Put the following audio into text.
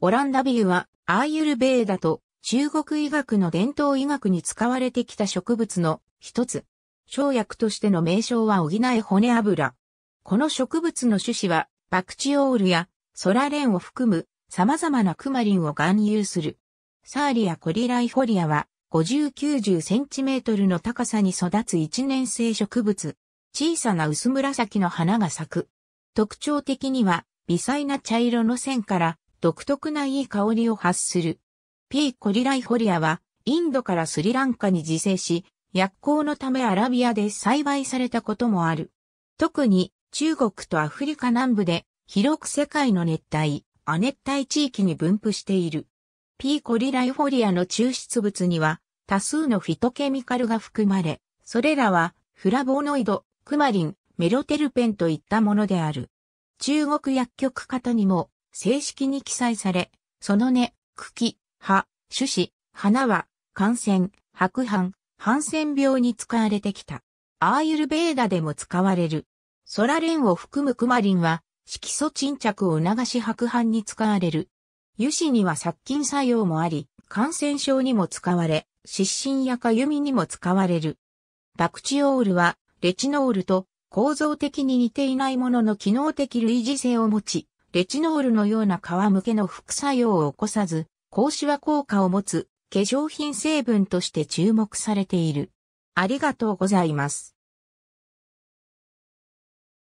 オランダビューはアーユルベーダと中国医学の伝統医学に使われてきた植物の一つ。生薬としての名称は補え骨油。この植物の種子はバクチオールやソラレンを含む様々なクマリンを含有する。サーリアコリライフォリアは5090センチメートルの高さに育つ一年生植物。小さな薄紫の花が咲く。特徴的には微細な茶色の線から独特ないい香りを発する。P. コリライフォリアは、インドからスリランカに自生し、薬効のためアラビアで栽培されたこともある。特に、中国とアフリカ南部で、広く世界の熱帯、亜熱帯地域に分布している。P. コリライフォリアの抽出物には、多数のフィトケミカルが含まれ、それらは、フラボノイド、クマリン、メロテルペンといったものである。中国薬局方にも正式に記載され、その根、茎、葉、種子、花は、感染、白斑、ハンセン病に使われてきた。アーユルベーダでも使われる。ソラレンを含むクマリンは、色素沈着を促し白斑に使われる。油脂には殺菌作用もあり、感染症にも使われ、湿疹やかゆみにも使われる。バクチオールは、レチノールと構造的に似ていないものの機能的類似性を持ち、レチノールのような皮むけの副作用を起こさず、格子は効果を持つ化粧品成分として注目されている。ありがとうございます。